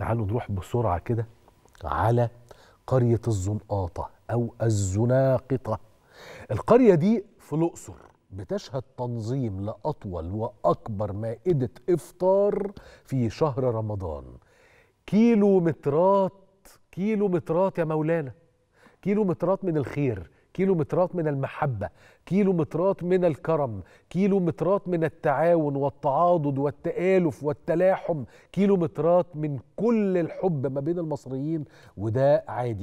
تعالوا نروح بسرعة كده على قرية الزنقاطة أو الزناقطة القرية دي في الأقصر بتشهد تنظيم لأطول وأكبر مائدة إفطار في شهر رمضان كيلومترات كيلومترات يا مولانا كيلومترات من الخير كيلومترات من المحبة كيلومترات من الكرم كيلومترات من التعاون والتعاضد والتآلف والتلاحم كيلومترات من كل الحب ما بين المصريين وده عادي